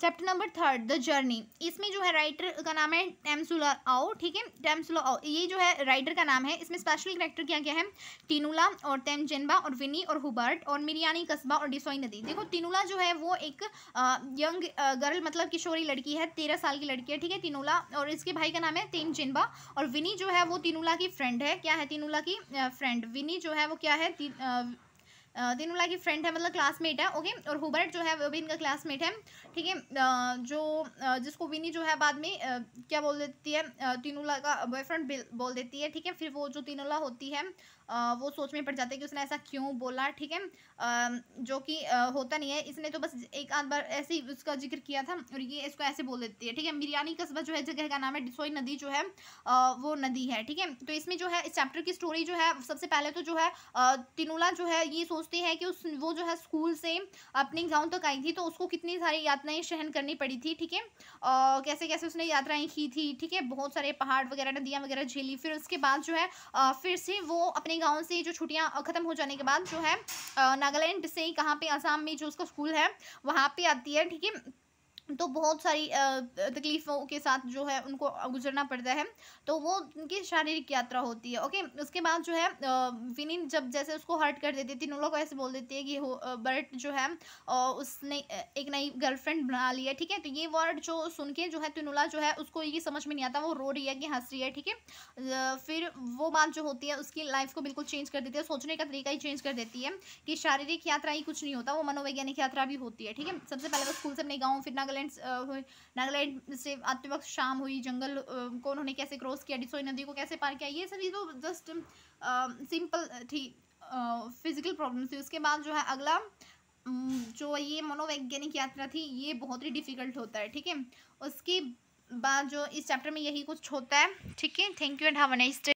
chapter number third the journey इसमें जो है राइटर का नाम है टेम्सुला आओ ठीक है टेम्सुला आओ ये जो है राइटर का नाम है इसमें स्पेशल करेक्टर क्या क्या है टीनूला और तेनजेनबा और विनी और हुबर्ट और मिरियानी कस्बा और डिसोई नदी देखो तीनुला जो है वो एक आ, यंग गर्ल मतलब किशोरी लड़की है तेरह साल की लड़की है ठीक है तीनूला और इसके भाई का नाम है तेनजेनबा और विनी जो है वो तीनूला की फ्रेंड है क्या है तीनूला की फ्रेंड विनी जो है वो क्या है दिनुला की फ्रेंड है मतलब क्लासमेट है ओके और हुबर्ट जो है वो भी इनका क्लासमेट है ठीक है जो जिसको विनी जो है बाद में क्या बोल देती है तीनुला का बॉयफ्रेंड बोल देती है ठीक है फिर वो जो तीनुला होती है वो सोच में पड़ जाती है कि उसने ऐसा क्यों बोला ठीक है जो कि होता नहीं है इसने तो बस एक आध बार ऐसे ही उसका जिक्र किया था और ये इसको ऐसे बोल देती है ठीक है बिरयानी कस्बा जो है जगह का नाम है डिसोई नदी जो है वो नदी है ठीक है तो इसमें जो है इस चैप्टर की स्टोरी जो है सबसे पहले तो जो है तिनुला जो है ये सोच सोचती है कि उस वो जो है स्कूल से अपने गाँव तक आई थी तो उसको कितनी सारी यात्राएं सहन करनी पड़ी थी ठीक है कैसे कैसे उसने यात्राएं की थी ठीक है बहुत सारे पहाड़ वगैरह नदियाँ वगैरह झेली फिर उसके बाद जो है फिर से वो अपने गाँव से जो छुट्टियाँ ख़त्म हो जाने के बाद जो है नागालैंड से कहाँ पर आसाम में जो उसका स्कूल है वहाँ पर आती है ठीक है तो बहुत सारी तकलीफ़ों के साथ जो है उनको गुजरना पड़ता है तो वो उनकी शारीरिक यात्रा होती है ओके उसके बाद जो है विनिन जब जैसे उसको हर्ट कर देती थी तीनों लोग ऐसे बोल देती है कि बर्ट जो है उसने एक नई गर्लफ्रेंड बना ली है ठीक है तो ये वर्ड जो सुन के जो है तिनुला जो है उसको ये समझ में नहीं आता वो रो रही है कि हंस रही है ठीक है फिर वो बात जो होती है उसकी लाइफ को बिल्कुल चेंज कर देती है सोचने का तरीका ही चेंज कर देती है कि शारीरिक यात्रा ही कुछ नहीं होता वो मनोवैज्ञानिक यात्रा भी होती है ठीक है सबसे पहले वो तो स्कूल से अपने गाँव फिर नागालैंड नागालैंड uh, नागालैंड से आते वक्त शाम हुई जंगल uh, को उन्होंने कैसे क्रॉस किया डिसोई नदी को कैसे पार किया ये सभी तो जस्ट सिंपल um, uh, थी फिजिकल प्रॉब्लम्स थी उसके बाद जो है अगला um, जो ये मनोवैज्ञानिक यात्रा थी ये बहुत ही डिफ़िकल्ट होता है ठीक है उसके बाद जो इस चैप्टर में यही कुछ होता है ठीक है thank you and have a nice day